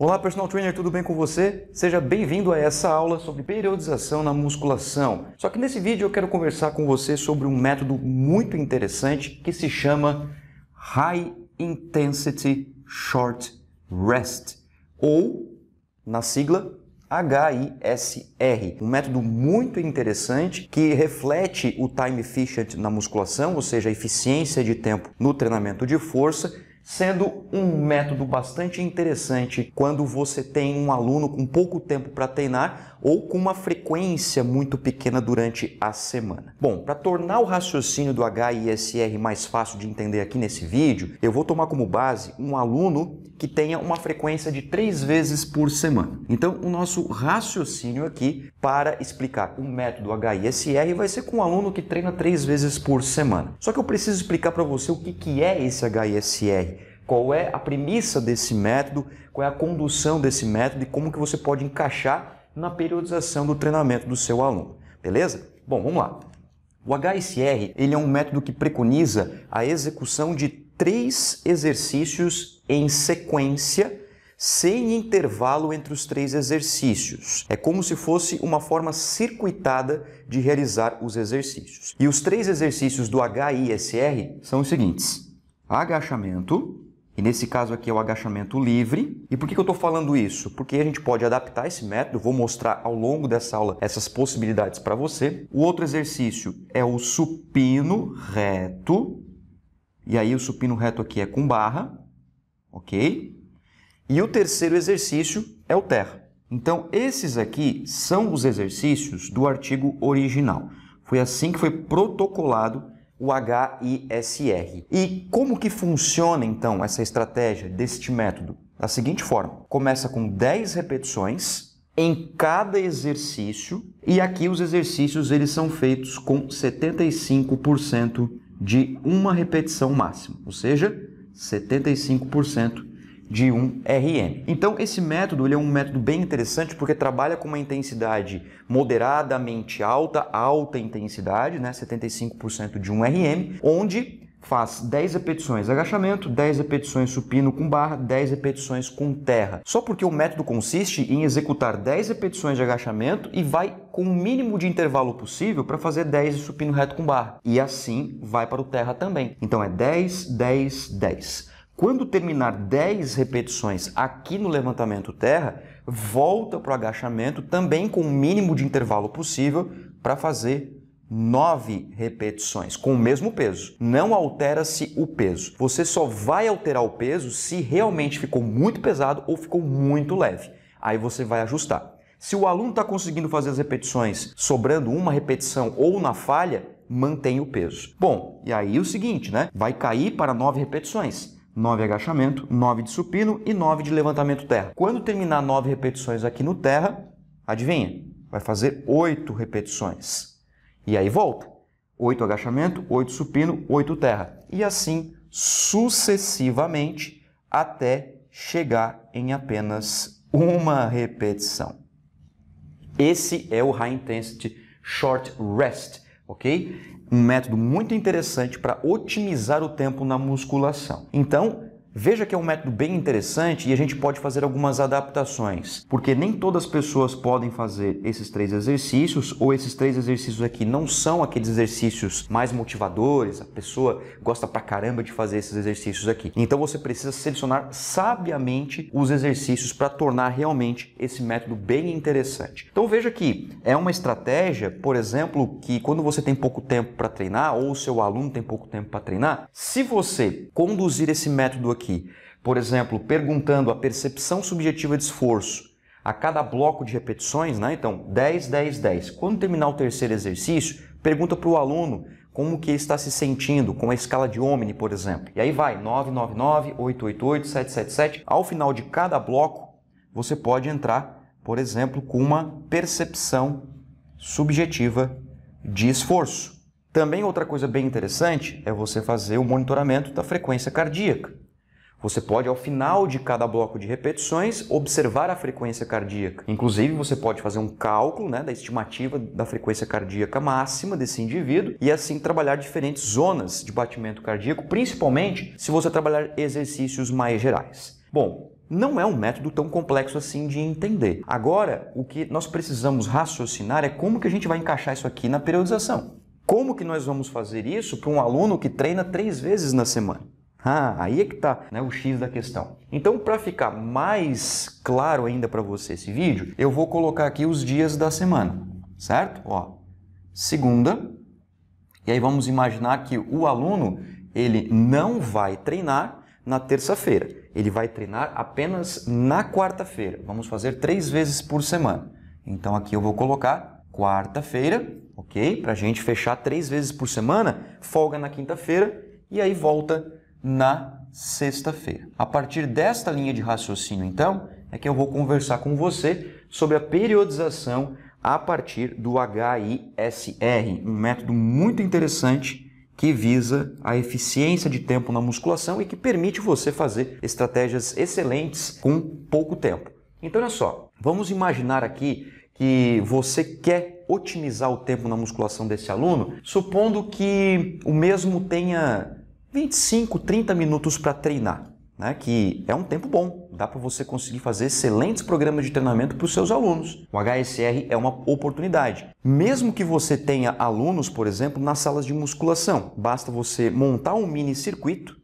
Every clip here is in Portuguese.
Olá, personal trainer, tudo bem com você? Seja bem-vindo a essa aula sobre periodização na musculação. Só que nesse vídeo eu quero conversar com você sobre um método muito interessante que se chama High Intensity Short Rest, ou na sigla HISR, um método muito interessante que reflete o time efficient na musculação, ou seja, a eficiência de tempo no treinamento de força sendo um método bastante interessante quando você tem um aluno com pouco tempo para treinar ou com uma frequência muito pequena durante a semana. Bom, para tornar o raciocínio do HISR mais fácil de entender aqui nesse vídeo, eu vou tomar como base um aluno que tenha uma frequência de três vezes por semana. Então, o nosso raciocínio aqui para explicar o método HISR vai ser com um aluno que treina três vezes por semana. Só que eu preciso explicar para você o que, que é esse HISR, qual é a premissa desse método, qual é a condução desse método e como que você pode encaixar na periodização do treinamento do seu aluno, beleza? Bom, vamos lá. O HSR ele é um método que preconiza a execução de três exercícios em sequência, sem intervalo entre os três exercícios. É como se fosse uma forma circuitada de realizar os exercícios. E os três exercícios do HISR são os seguintes: agachamento, e nesse caso aqui é o agachamento livre. E por que, que eu estou falando isso? Porque a gente pode adaptar esse método, vou mostrar ao longo dessa aula essas possibilidades para você. O outro exercício é o supino reto. E aí o supino reto aqui é com barra, ok? E o terceiro exercício é o terra. Então, esses aqui são os exercícios do artigo original. Foi assim que foi protocolado o HISR. E como que funciona então essa estratégia deste método? Da seguinte forma: começa com 10 repetições em cada exercício, e aqui os exercícios eles são feitos com 75% de uma repetição máxima, ou seja, 75% de 1 RM. Então esse método ele é um método bem interessante porque trabalha com uma intensidade moderadamente alta, alta intensidade, né, 75% de 1 RM, onde faz 10 repetições agachamento, 10 repetições supino com barra, 10 repetições com terra. Só porque o método consiste em executar 10 repetições de agachamento e vai com o mínimo de intervalo possível para fazer 10 de supino reto com barra. E assim vai para o terra também. Então é 10, 10, 10. Quando terminar 10 repetições aqui no levantamento terra, volta para o agachamento também com o mínimo de intervalo possível para fazer 9 repetições com o mesmo peso. Não altera-se o peso. Você só vai alterar o peso se realmente ficou muito pesado ou ficou muito leve. Aí você vai ajustar. Se o aluno está conseguindo fazer as repetições sobrando uma repetição ou na falha, mantém o peso. Bom, e aí é o seguinte, né? Vai cair para 9 repetições. 9 agachamento, 9 de supino e 9 de levantamento terra. Quando terminar 9 repetições aqui no terra, adivinha? Vai fazer 8 repetições. E aí volta. 8 agachamento, 8 supino, 8 terra. E assim sucessivamente até chegar em apenas uma repetição. Esse é o High Intensity Short Rest, ok? um método muito interessante para otimizar o tempo na musculação. Então, Veja que é um método bem interessante e a gente pode fazer algumas adaptações, porque nem todas as pessoas podem fazer esses três exercícios, ou esses três exercícios aqui não são aqueles exercícios mais motivadores, a pessoa gosta pra caramba de fazer esses exercícios aqui. Então você precisa selecionar sabiamente os exercícios para tornar realmente esse método bem interessante. Então veja que é uma estratégia, por exemplo, que quando você tem pouco tempo para treinar, ou o seu aluno tem pouco tempo para treinar, se você conduzir esse método aqui aqui. Por exemplo, perguntando a percepção subjetiva de esforço a cada bloco de repetições, né? então 10, 10, 10. Quando terminar o terceiro exercício, pergunta para o aluno como que ele está se sentindo com a escala de Omni, por exemplo. E aí vai 9, 9, 9, 8, 8, 8, 7, 7, 7. Ao final de cada bloco, você pode entrar, por exemplo, com uma percepção subjetiva de esforço. Também outra coisa bem interessante é você fazer o monitoramento da frequência cardíaca. Você pode, ao final de cada bloco de repetições, observar a frequência cardíaca. Inclusive, você pode fazer um cálculo né, da estimativa da frequência cardíaca máxima desse indivíduo e assim trabalhar diferentes zonas de batimento cardíaco, principalmente se você trabalhar exercícios mais gerais. Bom, não é um método tão complexo assim de entender. Agora, o que nós precisamos raciocinar é como que a gente vai encaixar isso aqui na periodização. Como que nós vamos fazer isso para um aluno que treina três vezes na semana? Ah, aí é que está né, o X da questão. Então, para ficar mais claro ainda para você esse vídeo, eu vou colocar aqui os dias da semana, certo? Ó, segunda, e aí vamos imaginar que o aluno ele não vai treinar na terça-feira, ele vai treinar apenas na quarta-feira. Vamos fazer três vezes por semana. Então, aqui eu vou colocar quarta-feira, ok? Para a gente fechar três vezes por semana, folga na quinta-feira e aí volta na sexta-feira. A partir desta linha de raciocínio, então, é que eu vou conversar com você sobre a periodização a partir do HISR, um método muito interessante que visa a eficiência de tempo na musculação e que permite você fazer estratégias excelentes com pouco tempo. Então, olha só, vamos imaginar aqui que você quer otimizar o tempo na musculação desse aluno, supondo que o mesmo tenha 25, 30 minutos para treinar, né? que é um tempo bom, dá para você conseguir fazer excelentes programas de treinamento para os seus alunos. O HSR é uma oportunidade. Mesmo que você tenha alunos, por exemplo, nas salas de musculação, basta você montar um mini circuito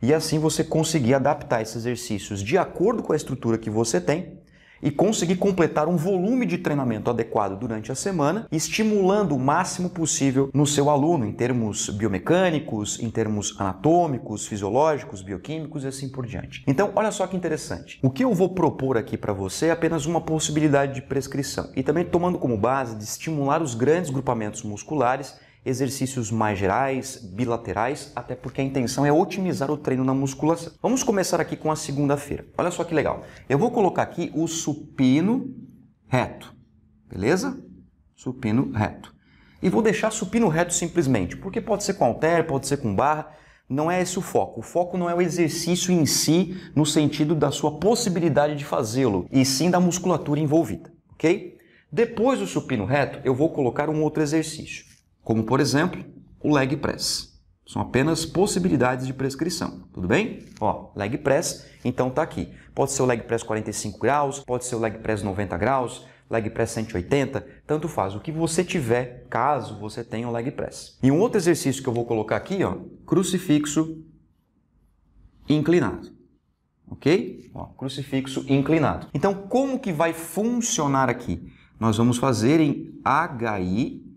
e assim você conseguir adaptar esses exercícios de acordo com a estrutura que você tem e conseguir completar um volume de treinamento adequado durante a semana, estimulando o máximo possível no seu aluno em termos biomecânicos, em termos anatômicos, fisiológicos, bioquímicos e assim por diante. Então, olha só que interessante. O que eu vou propor aqui para você é apenas uma possibilidade de prescrição e também tomando como base de estimular os grandes grupamentos musculares exercícios mais gerais, bilaterais, até porque a intenção é otimizar o treino na musculação. Vamos começar aqui com a segunda-feira. Olha só que legal. Eu vou colocar aqui o supino reto, beleza? Supino reto. E vou deixar supino reto simplesmente, porque pode ser com halter, pode ser com barra, não é esse o foco. O foco não é o exercício em si, no sentido da sua possibilidade de fazê-lo, e sim da musculatura envolvida, ok? Depois do supino reto, eu vou colocar um outro exercício como por exemplo o leg press. São apenas possibilidades de prescrição, tudo bem? Ó, leg press, então tá aqui. Pode ser o leg press 45 graus, pode ser o leg press 90 graus, leg press 180, tanto faz, o que você tiver, caso você tenha um leg press. E um outro exercício que eu vou colocar aqui, ó, crucifixo inclinado. OK? Ó, crucifixo inclinado. Então, como que vai funcionar aqui? Nós vamos fazer em HI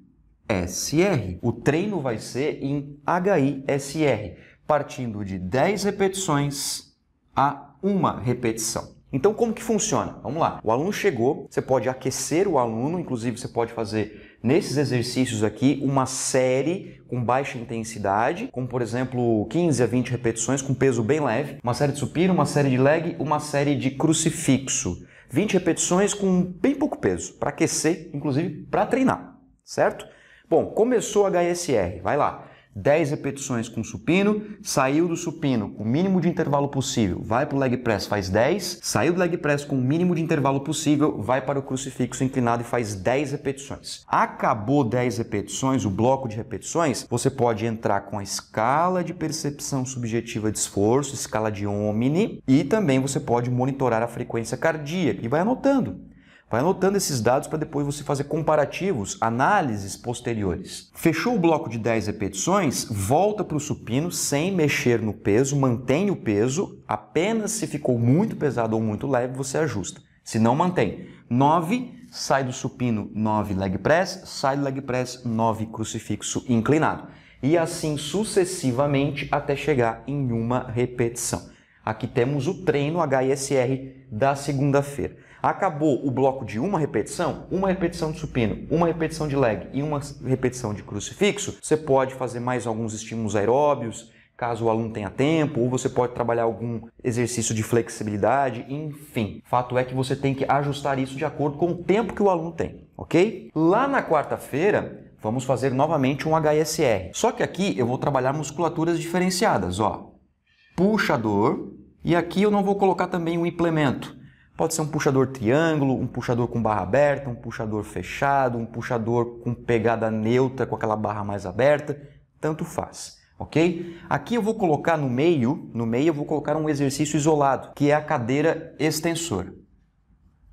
SR. O treino vai ser em HISR, partindo de 10 repetições a uma repetição. Então, como que funciona? Vamos lá. O aluno chegou, você pode aquecer o aluno, inclusive você pode fazer nesses exercícios aqui uma série com baixa intensidade, como por exemplo 15 a 20 repetições com peso bem leve, uma série de supino, uma série de leg, uma série de crucifixo. 20 repetições com bem pouco peso, para aquecer, inclusive para treinar, certo? Bom, começou a HSR, vai lá. 10 repetições com supino, saiu do supino com o mínimo de intervalo possível, vai para o leg press, faz 10, saiu do leg press com o mínimo de intervalo possível, vai para o crucifixo inclinado e faz 10 repetições. Acabou 10 repetições, o bloco de repetições, você pode entrar com a escala de percepção subjetiva de esforço, escala de Omni, e também você pode monitorar a frequência cardíaca e vai anotando. Vai anotando esses dados para depois você fazer comparativos, análises posteriores. Fechou o bloco de 10 repetições, volta para o supino sem mexer no peso, mantém o peso, apenas se ficou muito pesado ou muito leve, você ajusta. Se não, mantém. 9, sai do supino 9 leg press, sai do leg press 9 crucifixo inclinado. E assim sucessivamente até chegar em uma repetição. Aqui temos o treino HISR da segunda-feira. Acabou o bloco de uma repetição, uma repetição de supino, uma repetição de leg e uma repetição de crucifixo, você pode fazer mais alguns estímulos aeróbios, caso o aluno tenha tempo, ou você pode trabalhar algum exercício de flexibilidade, enfim. Fato é que você tem que ajustar isso de acordo com o tempo que o aluno tem, ok? Lá na quarta-feira, vamos fazer novamente um HSR. Só que aqui eu vou trabalhar musculaturas diferenciadas, ó. Puxador, e aqui eu não vou colocar também um implemento. Pode ser um puxador triângulo, um puxador com barra aberta, um puxador fechado, um puxador com pegada neutra, com aquela barra mais aberta, tanto faz, ok? Aqui eu vou colocar no meio, no meio eu vou colocar um exercício isolado, que é a cadeira extensora.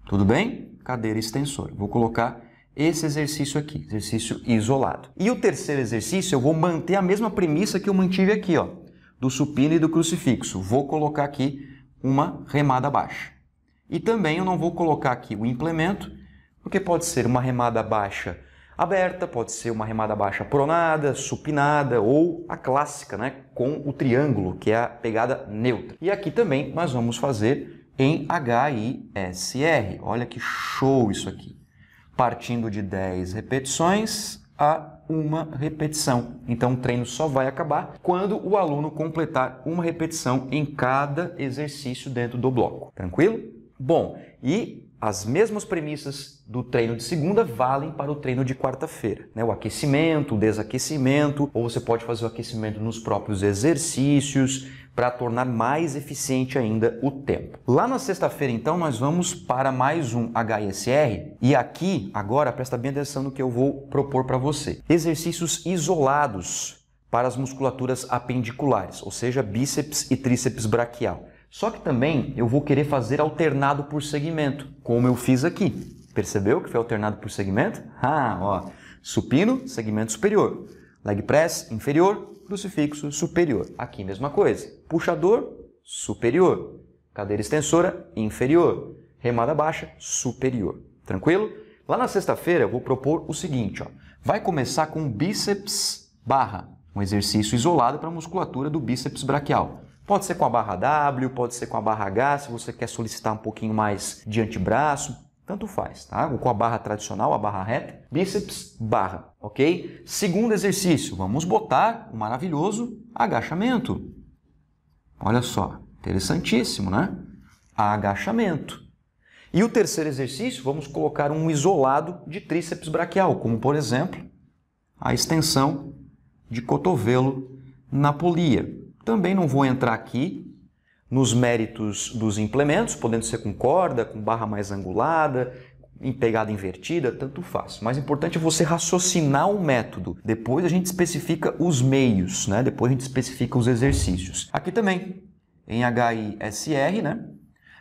Tudo bem? Cadeira extensora. Vou colocar esse exercício aqui, exercício isolado. E o terceiro exercício eu vou manter a mesma premissa que eu mantive aqui, ó, do supino e do crucifixo. Vou colocar aqui uma remada baixa. E também eu não vou colocar aqui o implemento, porque pode ser uma remada baixa aberta, pode ser uma remada baixa pronada, supinada ou a clássica, né, com o triângulo, que é a pegada neutra. E aqui também nós vamos fazer em HISR. Olha que show isso aqui. Partindo de 10 repetições a uma repetição. Então o treino só vai acabar quando o aluno completar uma repetição em cada exercício dentro do bloco. Tranquilo? Bom, e as mesmas premissas do treino de segunda valem para o treino de quarta-feira. Né? O aquecimento, o desaquecimento, ou você pode fazer o aquecimento nos próprios exercícios para tornar mais eficiente ainda o tempo. Lá na sexta-feira, então, nós vamos para mais um HSR e aqui, agora, presta bem atenção no que eu vou propor para você. Exercícios isolados para as musculaturas apendiculares, ou seja, bíceps e tríceps braquial. Só que também eu vou querer fazer alternado por segmento, como eu fiz aqui. Percebeu que foi alternado por segmento? Ah, ó. Supino, segmento superior. Leg press, inferior. Crucifixo, superior. Aqui, mesma coisa. Puxador, superior. Cadeira extensora, inferior. Remada baixa, superior. Tranquilo? Lá na sexta-feira eu vou propor o seguinte, ó. Vai começar com bíceps barra, um exercício isolado para a musculatura do bíceps braquial. Pode ser com a barra W, pode ser com a barra H, se você quer solicitar um pouquinho mais de antebraço, tanto faz, tá? Ou com a barra tradicional, a barra reta, bíceps, barra, ok? Segundo exercício, vamos botar o maravilhoso agachamento. Olha só, interessantíssimo, né? Agachamento. E o terceiro exercício, vamos colocar um isolado de tríceps braquial, como por exemplo, a extensão de cotovelo na polia. Também não vou entrar aqui nos méritos dos implementos, podendo ser com corda, com barra mais angulada, em pegada invertida, tanto faz. mais importante é você raciocinar o método. Depois a gente especifica os meios, né? Depois a gente especifica os exercícios. Aqui também, em HISR, né?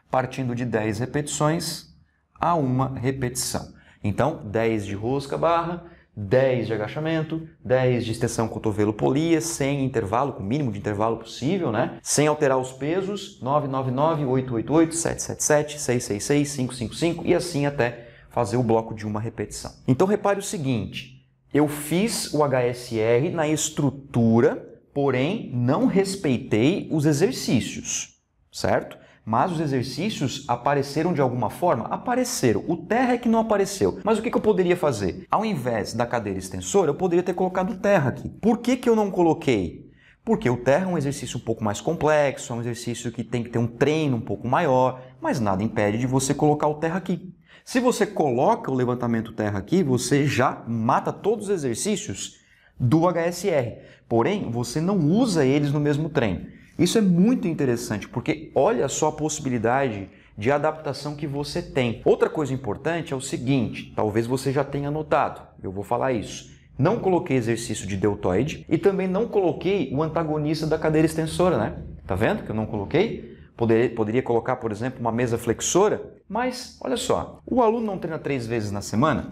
Partindo de 10 repetições a uma repetição. Então, 10 de rosca barra, 10 de agachamento, 10 de extensão cotovelo polia, sem intervalo, com o mínimo de intervalo possível, né? Sem alterar os pesos, 999, 888, 777, 666, 555 e assim até fazer o bloco de uma repetição. Então repare o seguinte, eu fiz o HSR na estrutura, porém não respeitei os exercícios, certo? Mas os exercícios apareceram de alguma forma? Apareceram. O terra é que não apareceu. Mas o que, eu poderia fazer? Ao invés da cadeira extensora, eu poderia ter colocado terra aqui. Por que, que eu não coloquei? Porque o terra é um exercício um pouco mais complexo, é um exercício que tem que ter um treino um pouco maior, mas nada impede de você colocar o terra aqui. Se você coloca o levantamento terra aqui, você já mata todos os exercícios do HSR. Porém, você não usa eles no mesmo treino. Isso é muito interessante, porque olha só a possibilidade de adaptação que você tem. Outra coisa importante é o seguinte, talvez você já tenha notado, eu vou falar isso. Não coloquei exercício de deltoide e também não coloquei o antagonista da cadeira extensora, né? Tá vendo que eu não coloquei? Poderia, poderia colocar, por exemplo, uma mesa flexora, mas olha só, o aluno não treina três vezes na semana?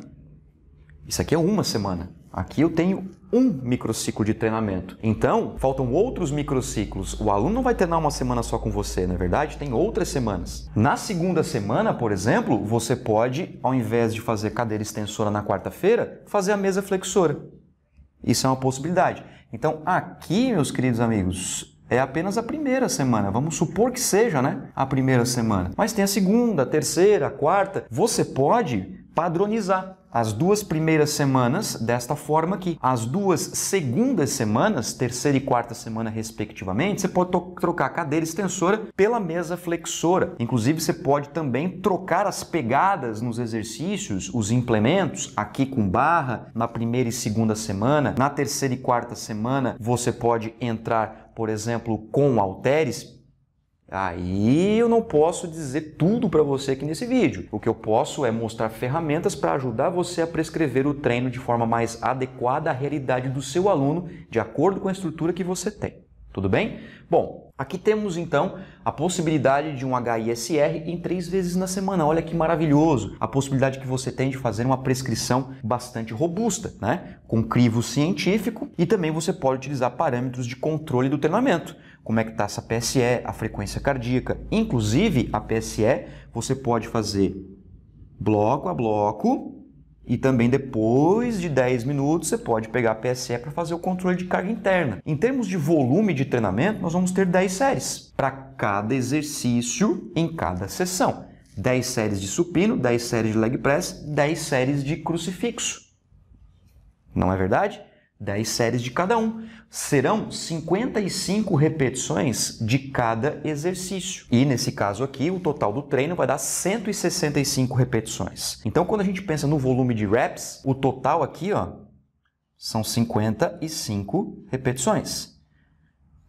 Isso aqui é uma semana. Aqui eu tenho um microciclo de treinamento. Então, faltam outros microciclos. O aluno não vai treinar uma semana só com você, na é verdade, tem outras semanas. Na segunda semana, por exemplo, você pode, ao invés de fazer cadeira extensora na quarta-feira, fazer a mesa flexora. Isso é uma possibilidade. Então, aqui, meus queridos amigos, é apenas a primeira semana. Vamos supor que seja, né? A primeira semana. Mas tem a segunda, a terceira, a quarta. Você pode padronizar as duas primeiras semanas, desta forma aqui, as duas segundas semanas, terceira e quarta semana respectivamente, você pode trocar a cadeira extensora pela mesa flexora. Inclusive, você pode também trocar as pegadas nos exercícios, os implementos, aqui com barra, na primeira e segunda semana, na terceira e quarta semana, você pode entrar, por exemplo, com halteres Aí eu não posso dizer tudo para você aqui nesse vídeo. O que eu posso é mostrar ferramentas para ajudar você a prescrever o treino de forma mais adequada à realidade do seu aluno, de acordo com a estrutura que você tem. Tudo bem? Bom, aqui temos então a possibilidade de um HISR em três vezes na semana. Olha que maravilhoso! A possibilidade que você tem de fazer uma prescrição bastante robusta, né? Com crivo científico e também você pode utilizar parâmetros de controle do treinamento como é que está essa PSE, a frequência cardíaca. Inclusive, a PSE você pode fazer bloco a bloco e também depois de 10 minutos você pode pegar a PSE para fazer o controle de carga interna. Em termos de volume de treinamento, nós vamos ter 10 séries para cada exercício em cada sessão. 10 séries de supino, 10 séries de leg press, 10 séries de crucifixo. Não é verdade? 10 séries de cada um. Serão 55 repetições de cada exercício. E nesse caso aqui, o total do treino vai dar 165 repetições. Então, quando a gente pensa no volume de reps, o total aqui, ó, são 55 repetições.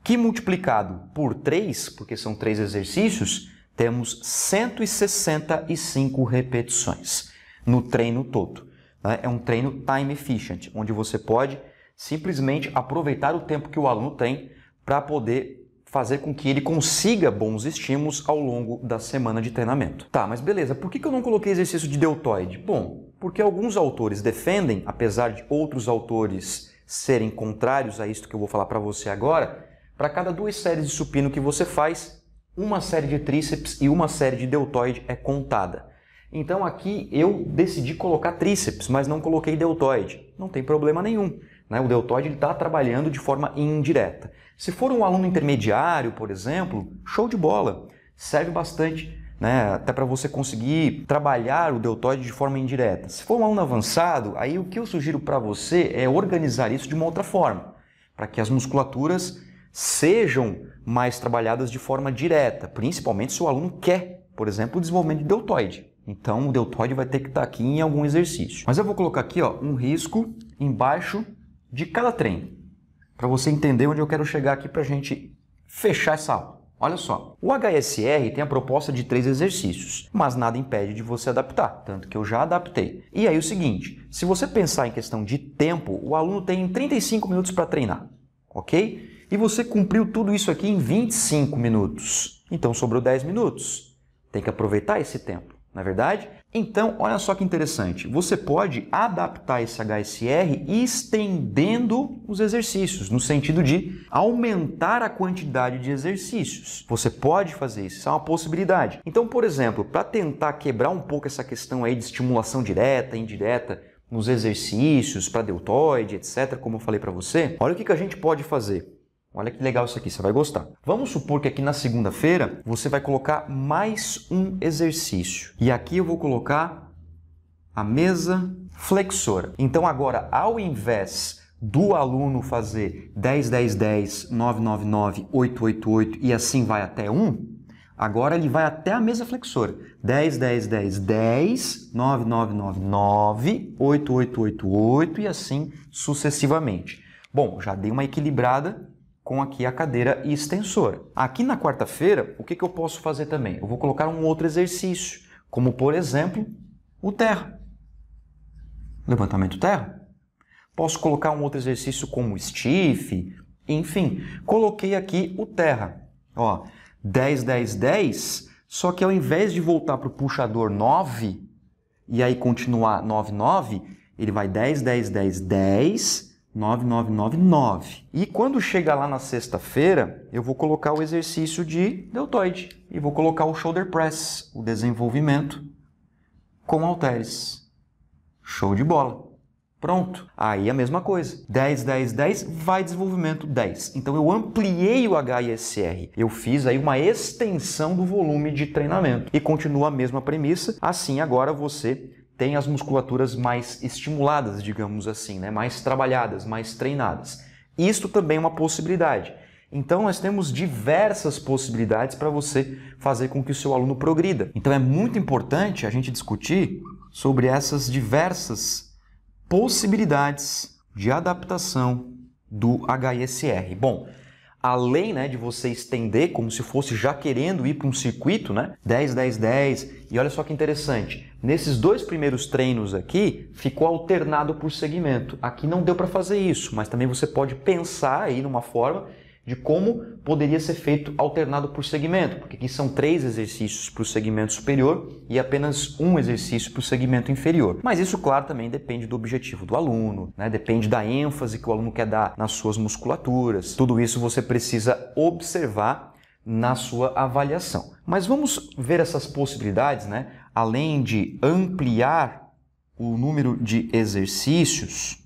Que multiplicado por 3, porque são 3 exercícios, temos 165 repetições no treino todo. Né? É um treino time efficient, onde você pode simplesmente aproveitar o tempo que o aluno tem para poder fazer com que ele consiga bons estímulos ao longo da semana de treinamento. Tá, mas beleza, por que eu não coloquei exercício de deltoide? Bom, porque alguns autores defendem, apesar de outros autores serem contrários a isto que eu vou falar para você agora, para cada duas séries de supino que você faz, uma série de tríceps e uma série de deltoide é contada. Então aqui eu decidi colocar tríceps, mas não coloquei deltoide. Não tem problema nenhum. Né? O deltoide está trabalhando de forma indireta. Se for um aluno intermediário, por exemplo, show de bola, serve bastante. Né? Até para você conseguir trabalhar o deltoide de forma indireta. Se for um aluno avançado, aí o que eu sugiro para você é organizar isso de uma outra forma, para que as musculaturas sejam mais trabalhadas de forma direta, principalmente se o aluno quer, por exemplo, o desenvolvimento de deltoide. Então o deltoide vai ter que estar tá aqui em algum exercício. Mas eu vou colocar aqui ó, um risco embaixo de cada treino, para você entender onde eu quero chegar aqui para a gente fechar essa aula. Olha só, o HSR tem a proposta de três exercícios, mas nada impede de você adaptar, tanto que eu já adaptei. E aí o seguinte, se você pensar em questão de tempo, o aluno tem 35 minutos para treinar, ok? E você cumpriu tudo isso aqui em 25 minutos, então sobrou 10 minutos. Tem que aproveitar esse tempo na é verdade? Então, olha só que interessante. Você pode adaptar esse HSR estendendo os exercícios, no sentido de aumentar a quantidade de exercícios. Você pode fazer isso, isso é uma possibilidade. Então, por exemplo, para tentar quebrar um pouco essa questão aí de estimulação direta, indireta, nos exercícios, para deltoide, etc., como eu falei para você, olha o que, que a gente pode fazer. Olha que legal isso aqui, você vai gostar. Vamos supor que aqui na segunda-feira você vai colocar mais um exercício. E aqui eu vou colocar a mesa flexora. Então agora, ao invés do aluno fazer 10, 10, 10, 9, 9, 9, 8, 8, 8 e assim vai até 1, agora ele vai até a mesa flexora. 10, 10, 10, 10, 9, 9, 9, 9, 8, 8, 8, 8 e assim sucessivamente. Bom, já dei uma equilibrada com aqui a cadeira e extensor. Aqui na quarta-feira, o que, que eu posso fazer também? Eu vou colocar um outro exercício, como por exemplo, o terra. Levantamento terra. Posso colocar um outro exercício como stiff, enfim. Coloquei aqui o terra. Ó, 10, 10, 10, só que ao invés de voltar para o puxador 9 e aí continuar 9, 9, ele vai 10, 10, 10, 10, 9999. E quando chegar lá na sexta-feira, eu vou colocar o exercício de deltoide e vou colocar o shoulder press, o desenvolvimento com halteres. Show de bola. Pronto. Aí a mesma coisa. 10, 10, 10, vai desenvolvimento 10. Então eu ampliei o HISR. Eu fiz aí uma extensão do volume de treinamento. E continua a mesma premissa. Assim agora você tem as musculaturas mais estimuladas, digamos assim, né? mais trabalhadas, mais treinadas. Isto também é uma possibilidade. Então, nós temos diversas possibilidades para você fazer com que o seu aluno progrida. Então, é muito importante a gente discutir sobre essas diversas possibilidades de adaptação do HSR. Bom, além né, de você estender como se fosse já querendo ir para um circuito, né? 10, 10, 10. E olha só que interessante, nesses dois primeiros treinos aqui, ficou alternado por segmento. Aqui não deu para fazer isso, mas também você pode pensar aí numa forma de como poderia ser feito alternado por segmento, porque aqui são três exercícios para o segmento superior e apenas um exercício para o segmento inferior. Mas isso, claro, também depende do objetivo do aluno, né? depende da ênfase que o aluno quer dar nas suas musculaturas. Tudo isso você precisa observar na sua avaliação. Mas vamos ver essas possibilidades, né? além de ampliar o número de exercícios,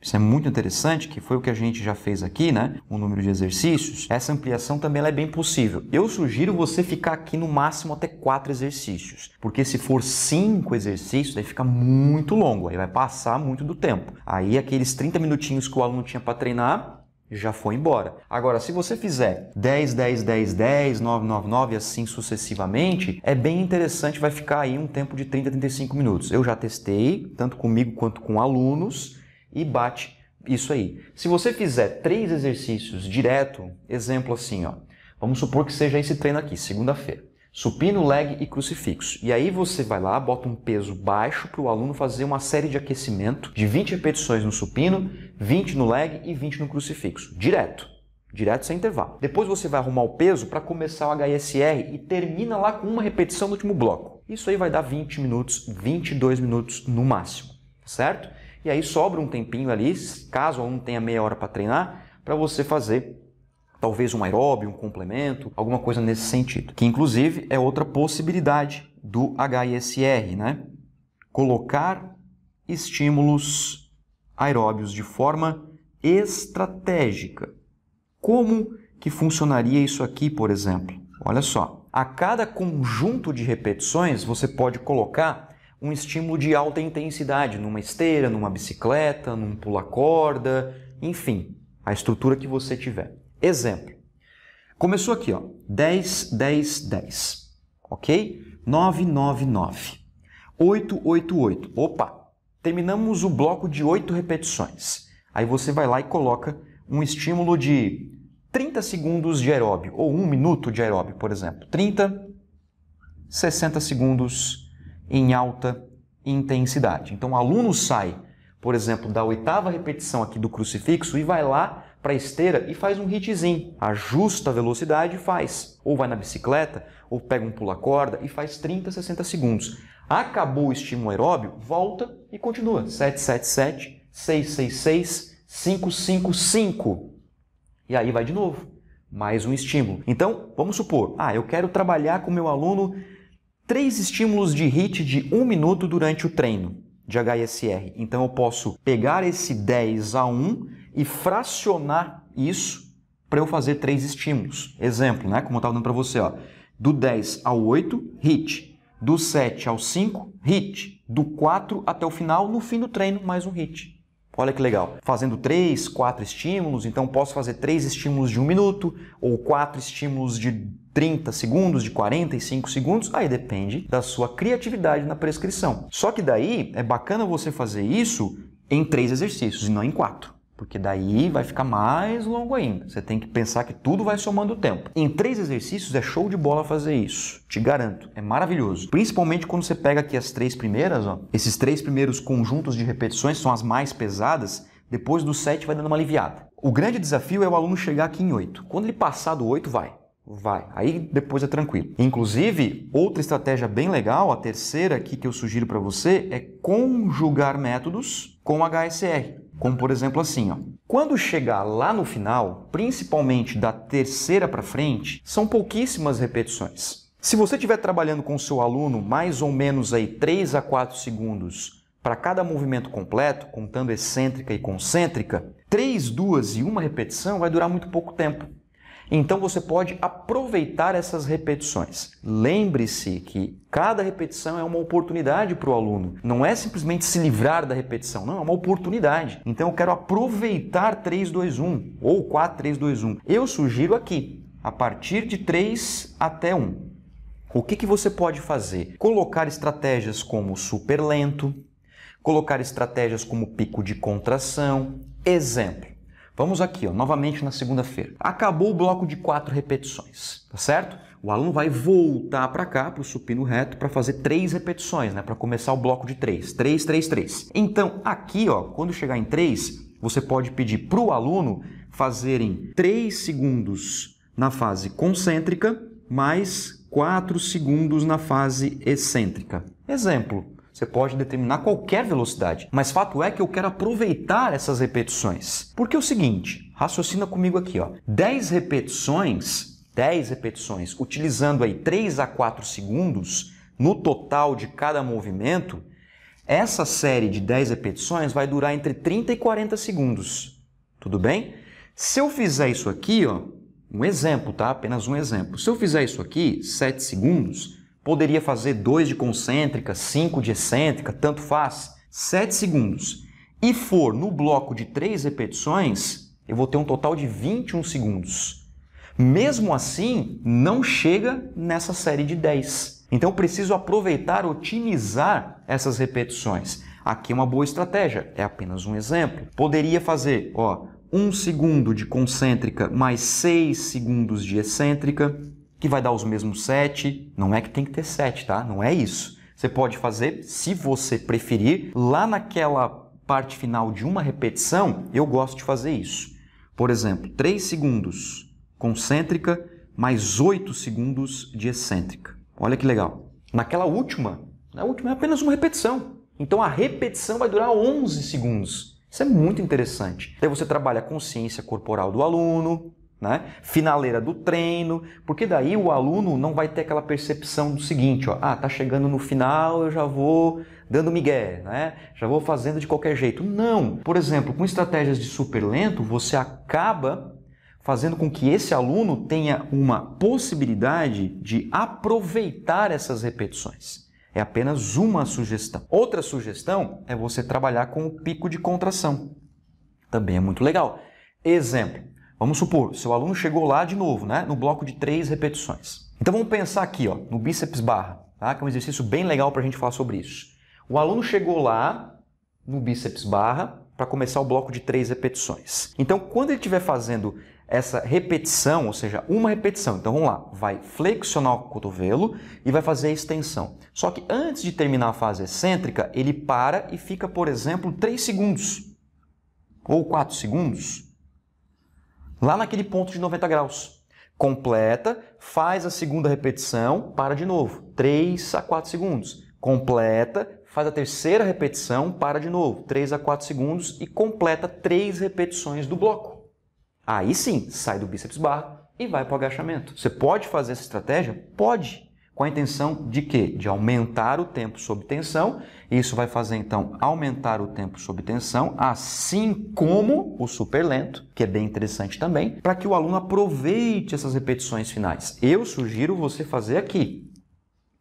isso é muito interessante, que foi o que a gente já fez aqui, né? O número de exercícios. Essa ampliação também é bem possível. Eu sugiro você ficar aqui no máximo até quatro exercícios, porque se for cinco exercícios, aí fica muito longo, aí vai passar muito do tempo. Aí aqueles 30 minutinhos que o aluno tinha para treinar, já foi embora. Agora, se você fizer 10, 10, 10, 10, 9, 9, 9 assim sucessivamente, é bem interessante, vai ficar aí um tempo de 30, 35 minutos. Eu já testei, tanto comigo quanto com alunos, e bate isso aí. Se você fizer três exercícios direto, exemplo assim, ó, vamos supor que seja esse treino aqui, segunda-feira. Supino, leg e crucifixo. E aí você vai lá, bota um peso baixo para o aluno fazer uma série de aquecimento de 20 repetições no supino, 20 no leg e 20 no crucifixo. Direto. Direto sem intervalo. Depois você vai arrumar o peso para começar o HSR e termina lá com uma repetição no último bloco. Isso aí vai dar 20 minutos, 22 minutos no máximo, certo? E aí sobra um tempinho ali, caso um tenha meia hora para treinar, para você fazer talvez um aeróbio, um complemento, alguma coisa nesse sentido. Que inclusive é outra possibilidade do HISR, né? Colocar estímulos aeróbios de forma estratégica. Como que funcionaria isso aqui, por exemplo? Olha só. A cada conjunto de repetições, você pode colocar um estímulo de alta intensidade, numa esteira, numa bicicleta, num pula-corda, enfim, a estrutura que você tiver. Exemplo. Começou aqui, ó, 10, 10, 10, ok? 9, 9, 9. 8, 8, 8. Opa, terminamos o bloco de 8 repetições. Aí você vai lá e coloca um estímulo de 30 segundos de aeróbio, ou 1 minuto de aeróbio, por exemplo. 30, 60 segundos em alta intensidade. Então, o aluno sai, por exemplo, da oitava repetição aqui do crucifixo e vai lá para a esteira e faz um hitzinho, ajusta a velocidade e faz. Ou vai na bicicleta, ou pega um pula-corda e faz 30, 60 segundos. Acabou o estímulo aeróbio, volta e continua. 777, 666, 555. E aí vai de novo, mais um estímulo. Então, vamos supor, ah, eu quero trabalhar com meu aluno três estímulos de HIIT de um minuto durante o treino de HSR. Então eu posso pegar esse 10 a 1 e fracionar isso para eu fazer três estímulos. Exemplo, né? Como eu estava dando para você, ó. Do 10 ao 8, HIIT. Do 7 ao 5, HIIT. Do 4 até o final, no fim do treino, mais um HIIT. Olha que legal. Fazendo três, quatro estímulos, então posso fazer três estímulos de um minuto ou quatro estímulos de 30 segundos, de 45 segundos, aí depende da sua criatividade na prescrição. Só que daí é bacana você fazer isso em três exercícios e não em quatro porque daí vai ficar mais longo ainda. Você tem que pensar que tudo vai somando tempo. Em três exercícios é show de bola fazer isso, te garanto, é maravilhoso. Principalmente quando você pega aqui as três primeiras, ó, esses três primeiros conjuntos de repetições são as mais pesadas. Depois do 7 vai dando uma aliviada. O grande desafio é o aluno chegar aqui em 8. Quando ele passar do 8, vai. Vai. Aí depois é tranquilo. Inclusive, outra estratégia bem legal, a terceira aqui que eu sugiro para você, é conjugar métodos com HSR. Como por exemplo assim, ó. Quando chegar lá no final, principalmente da terceira para frente, são pouquíssimas repetições. Se você estiver trabalhando com o seu aluno mais ou menos aí 3 a 4 segundos para cada movimento completo, contando excêntrica e concêntrica, 3, 2 e uma repetição vai durar muito pouco tempo. Então você pode aproveitar essas repetições. Lembre-se que cada repetição é uma oportunidade para o aluno. Não é simplesmente se livrar da repetição, não, é uma oportunidade. Então eu quero aproveitar 3, 2, 1 ou 4, 3, 2, 1. Eu sugiro aqui, a partir de 3 até 1. O que, que você pode fazer? Colocar estratégias como super lento, colocar estratégias como pico de contração. Exemplo. Vamos aqui, ó, novamente na segunda-feira. Acabou o bloco de quatro repetições, tá certo? O aluno vai voltar para cá, para o supino reto, para fazer três repetições, né? Para começar o bloco de três. Três, três, três. Então, aqui, ó, quando chegar em três, você pode pedir para o aluno fazerem três segundos na fase concêntrica, mais quatro segundos na fase excêntrica. Exemplo, você pode determinar qualquer velocidade, mas fato é que eu quero aproveitar essas repetições. Porque é o seguinte, raciocina comigo aqui, ó. 10 repetições, 10 repetições, utilizando aí 3 a 4 segundos no total de cada movimento, essa série de 10 repetições vai durar entre 30 e 40 segundos. Tudo bem? Se eu fizer isso aqui, ó, um exemplo, tá? Apenas um exemplo. Se eu fizer isso aqui, 7 segundos, Poderia fazer 2 de concêntrica, 5 de excêntrica, tanto faz. 7 segundos. E for no bloco de 3 repetições, eu vou ter um total de 21 segundos. Mesmo assim, não chega nessa série de 10. Então, preciso aproveitar, otimizar essas repetições. Aqui é uma boa estratégia, é apenas um exemplo. Poderia fazer, ó, 1 um segundo de concêntrica mais 6 segundos de excêntrica, que vai dar os mesmos sete. Não é que tem que ter sete, tá? Não é isso. Você pode fazer, se você preferir, lá naquela parte final de uma repetição, eu gosto de fazer isso. Por exemplo, 3 segundos concêntrica mais 8 segundos de excêntrica. Olha que legal. Naquela última, na última é apenas uma repetição. Então a repetição vai durar 11 segundos. Isso é muito interessante. Daí você trabalha a consciência corporal do aluno, né? Finaleira do treino, porque daí o aluno não vai ter aquela percepção do seguinte, ó, ah, tá chegando no final, eu já vou dando migué, né? Já vou fazendo de qualquer jeito. Não. Por exemplo, com estratégias de super lento, você acaba fazendo com que esse aluno tenha uma possibilidade de aproveitar essas repetições. É apenas uma sugestão. Outra sugestão é você trabalhar com o pico de contração. Também é muito legal. Exemplo: Vamos supor, seu aluno chegou lá de novo, né? No bloco de três repetições. Então vamos pensar aqui, ó, no bíceps barra, tá? Que é um exercício bem legal para a gente falar sobre isso. O aluno chegou lá no bíceps barra para começar o bloco de três repetições. Então, quando ele estiver fazendo essa repetição, ou seja, uma repetição, então vamos lá, vai flexionar o cotovelo e vai fazer a extensão. Só que antes de terminar a fase excêntrica, ele para e fica, por exemplo, 3 segundos ou 4 segundos lá naquele ponto de 90 graus. Completa, faz a segunda repetição, para de novo, 3 a 4 segundos. Completa, faz a terceira repetição, para de novo, 3 a 4 segundos e completa 3 repetições do bloco. Aí sim, sai do bíceps barra e vai para o agachamento. Você pode fazer essa estratégia? Pode com a intenção de quê? De aumentar o tempo sob tensão. Isso vai fazer então aumentar o tempo sob tensão, assim como o superlento, que é bem interessante também, para que o aluno aproveite essas repetições finais. Eu sugiro você fazer aqui,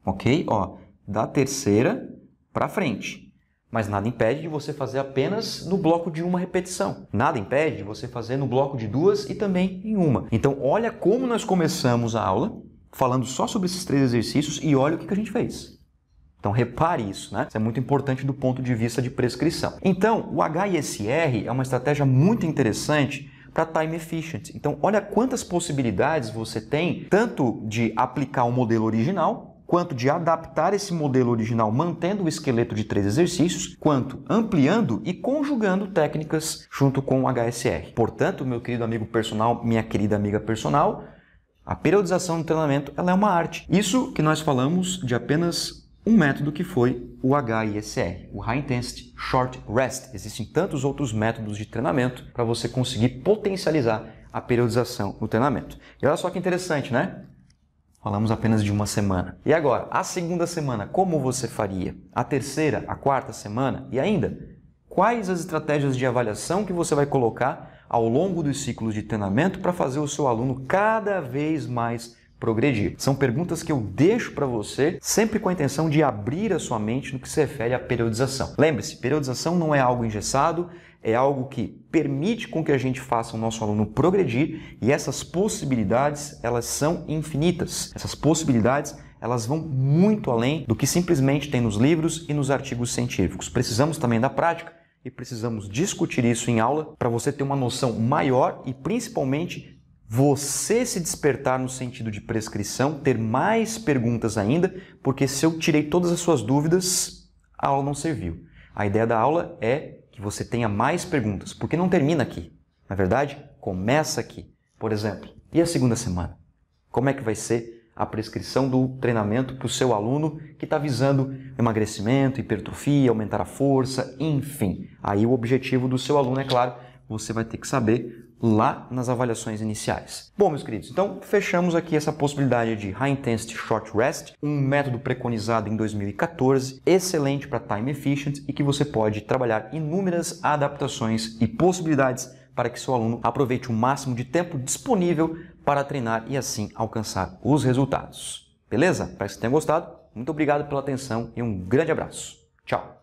ok? Ó, da terceira para frente. Mas nada impede de você fazer apenas no bloco de uma repetição. Nada impede de você fazer no bloco de duas e também em uma. Então, olha como nós começamos a aula falando só sobre esses três exercícios e olha o que a gente fez. Então repare isso, né? Isso é muito importante do ponto de vista de prescrição. Então, o HISR é uma estratégia muito interessante para time efficient. Então, olha quantas possibilidades você tem tanto de aplicar o um modelo original, quanto de adaptar esse modelo original mantendo o esqueleto de três exercícios, quanto ampliando e conjugando técnicas junto com o HSR. Portanto, meu querido amigo personal, minha querida amiga personal, a periodização do treinamento ela é uma arte. Isso que nós falamos de apenas um método que foi o HISR, o High Intensity Short Rest. Existem tantos outros métodos de treinamento para você conseguir potencializar a periodização no treinamento. E olha só que interessante, né? Falamos apenas de uma semana. E agora, a segunda semana, como você faria? A terceira, a quarta semana? E ainda, quais as estratégias de avaliação que você vai colocar ao longo dos ciclos de treinamento para fazer o seu aluno cada vez mais progredir? São perguntas que eu deixo para você, sempre com a intenção de abrir a sua mente no que se refere à periodização. Lembre-se, periodização não é algo engessado, é algo que permite com que a gente faça o nosso aluno progredir e essas possibilidades, elas são infinitas. Essas possibilidades elas vão muito além do que simplesmente tem nos livros e nos artigos científicos. Precisamos também da prática e precisamos discutir isso em aula para você ter uma noção maior e principalmente você se despertar no sentido de prescrição, ter mais perguntas ainda, porque se eu tirei todas as suas dúvidas, a aula não serviu. A ideia da aula é que você tenha mais perguntas, porque não termina aqui. Na verdade, começa aqui. Por exemplo, e a segunda semana? Como é que vai ser? a prescrição do treinamento para o seu aluno que está visando emagrecimento, hipertrofia, aumentar a força, enfim. Aí o objetivo do seu aluno, é claro, você vai ter que saber lá nas avaliações iniciais. Bom, meus queridos, então fechamos aqui essa possibilidade de High Intensity Short Rest, um método preconizado em 2014, excelente para time efficient e que você pode trabalhar inúmeras adaptações e possibilidades para que seu aluno aproveite o máximo de tempo disponível para treinar e assim alcançar os resultados. Beleza? Espero que vocês tenham gostado. Muito obrigado pela atenção e um grande abraço. Tchau!